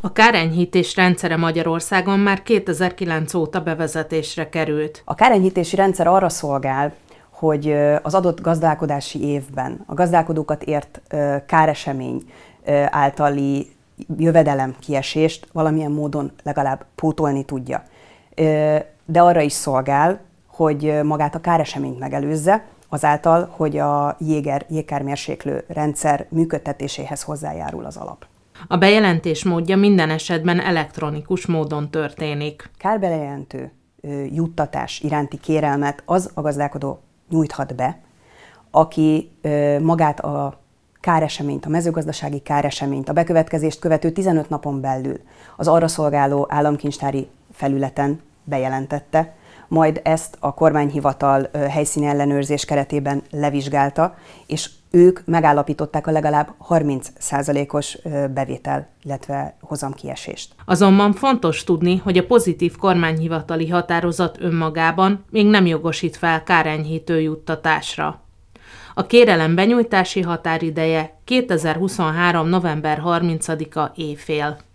A kárenyhítés rendszere Magyarországon már 2009 óta bevezetésre került. A kárenyhítési rendszer arra szolgál, hogy az adott gazdálkodási évben a gazdálkodókat ért káresemény általi jövedelem kiesést valamilyen módon legalább pótolni tudja. De arra is szolgál, hogy magát a káreseményt megelőzze, azáltal, hogy a jéger jégkármérséklő rendszer működtetéséhez hozzájárul az alap. A bejelentés módja minden esetben elektronikus módon történik. Kárbejelentő juttatás iránti kérelmet az a gazdálkodó nyújthat be, aki magát a káreseményt, a mezőgazdasági káreseményt, a bekövetkezést követő 15 napon belül az arra szolgáló államkincstári felületen bejelentette, majd ezt a kormányhivatal helyszíni ellenőrzés keretében levizsgálta, és ők megállapították a legalább 30%-os bevétel, illetve hozamkiesést. Azonban fontos tudni, hogy a pozitív kormányhivatali határozat önmagában még nem jogosít fel kárenyhítő juttatásra. A kérelem benyújtási határideje 2023. november 30-a éjfél.